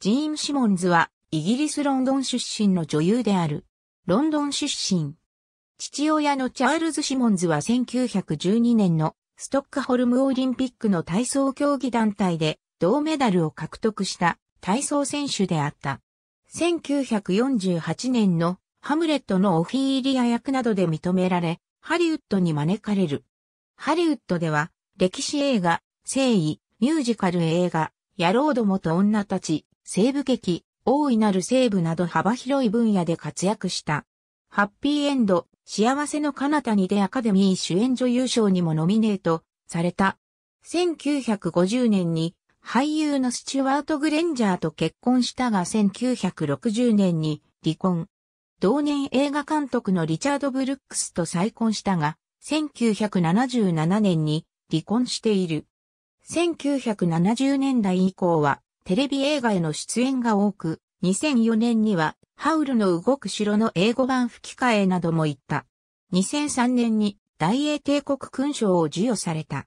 ジーン・シモンズは、イギリス・ロンドン出身の女優である。ロンドン出身。父親のチャールズ・シモンズは1912年のストックホルムオリンピックの体操競技団体で銅メダルを獲得した体操選手であった。1948年のハムレットのオフィーリア役などで認められ、ハリウッドに招かれる。ハリウッドでは歴史映画、誠意、ミュージカル映画、野郎どもと女たち、西部劇、大いなる西部など幅広い分野で活躍した。ハッピーエンド、幸せの彼方にでアカデミー主演女優賞にもノミネートされた。1950年に俳優のスチュワート・グレンジャーと結婚したが1960年に離婚。同年映画監督のリチャード・ブルックスと再婚したが、1977年に離婚している。1970年代以降はテレビ映画への出演が多く、2004年には、ハウルの動く城の英語版吹き替えなども行った。2003年に大英帝国勲章を授与された。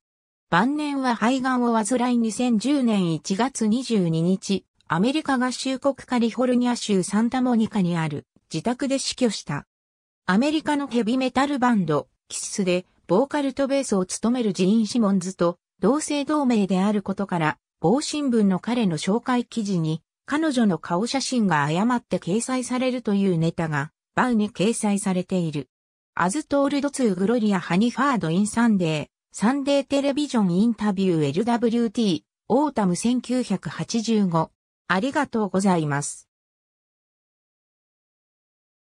晩年は肺がんを患い2010年1月22日、アメリカ合衆国カリフォルニア州サンタモニカにある自宅で死去した。アメリカのヘビメタルバンド、キスでボーカルとベースを務めるジーン・シモンズと同姓同名であることから、某新聞の彼の紹介記事に、彼女の顔写真が誤って掲載されるというネタが、バウに掲載されている。アズトールドツーグロリアハニファードインサンデー、サンデーテレビジョンインタビュー LWT、オータム1985。ありがとうございます。